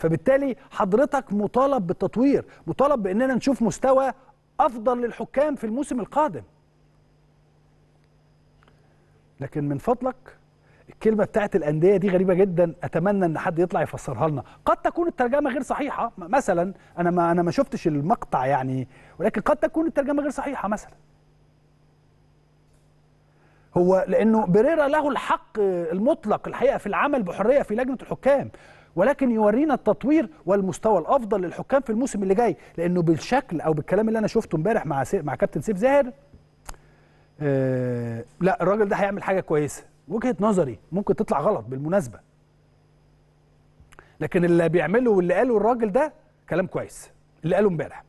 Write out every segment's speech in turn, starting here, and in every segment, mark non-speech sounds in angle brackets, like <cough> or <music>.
فبالتالي حضرتك مطالب بالتطوير مطالب باننا نشوف مستوى افضل للحكام في الموسم القادم لكن من فضلك الكلمه بتاعت الانديه دي غريبه جدا اتمنى ان حد يطلع يفسرها لنا قد تكون الترجمه غير صحيحه مثلا انا ما انا ما شفتش المقطع يعني ولكن قد تكون الترجمه غير صحيحه مثلا هو لانه بريرا له الحق المطلق الحقيقه في العمل بحريه في لجنه الحكام ولكن يورينا التطوير والمستوى الافضل للحكام في الموسم اللي جاي لانه بالشكل او بالكلام اللي انا شفته امبارح مع مع كابتن سيف زاهر آه... لا الراجل ده هيعمل حاجه كويسه وجهه نظري ممكن تطلع غلط بالمناسبه لكن اللي بيعمله واللي قاله الراجل ده كلام كويس اللي قاله امبارح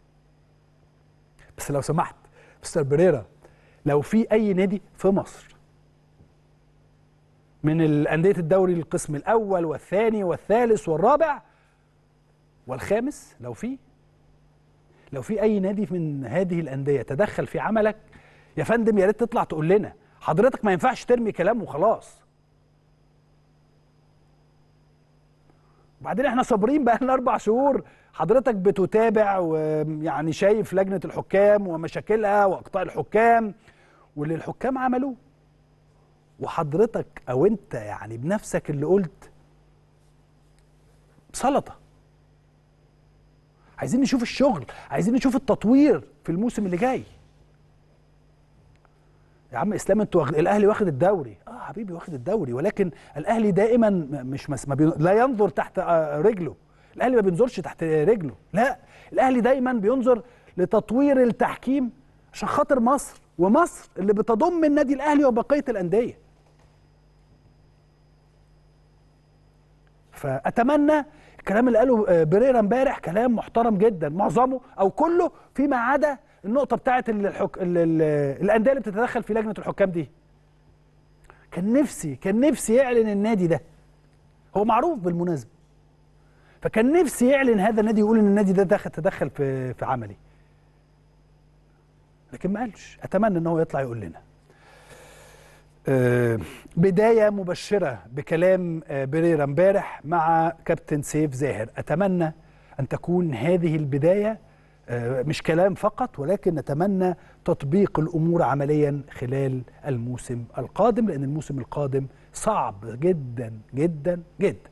بس لو سمحت مستر بريرا لو في اي نادي في مصر من الانديه الدوري القسم الأول والثاني والثالث والرابع والخامس لو في لو في أي نادي من هذه الأندية تدخل في عملك يا فندم يا ريت تطلع تقول لنا حضرتك ما ينفعش ترمي كلام وخلاص وبعدين احنا صابرين بقى لنا <laughs> اربع شهور حضرتك بتتابع ويعني شايف لجنه الحكام ومشاكلها واقطاع الحكام واللي الحكام عملوه وحضرتك او انت يعني بنفسك اللي قلت سلطه عايزين نشوف الشغل عايزين نشوف التطوير في الموسم اللي جاي يا عم اسلام انتوا واخد... الاهلي واخد الدوري اه حبيبي واخد الدوري ولكن الاهلي دائما مش مس... ما بي... لا ينظر تحت آه، رجله الاهلي ما بينظرش تحت رجله لا الاهلي دايما بينظر لتطوير التحكيم عشان خاطر مصر ومصر اللي بتضم النادي الاهلي وبقيه الانديه فاتمنى الكلام اللي قاله آه، بريرا امبارح كلام محترم جدا معظمه او كله فيما عدا النقطه بتاعه الحك... الانديه اللي بتتدخل في لجنه الحكام دي كان نفسي كان نفسي يعلن النادي ده هو معروف بالمناسبه فكان نفسي يعلن هذا النادي يقول ان النادي ده دخل تدخل في في عملي لكن ما قالش اتمنى ان هو يطلع يقول لنا آه، بداية مبشرة بكلام آه، بريرا امبارح مع كابتن سيف زاهر أتمنى أن تكون هذه البداية آه، مش كلام فقط ولكن نتمنى تطبيق الأمور عمليا خلال الموسم القادم لأن الموسم القادم صعب جدا جدا جدا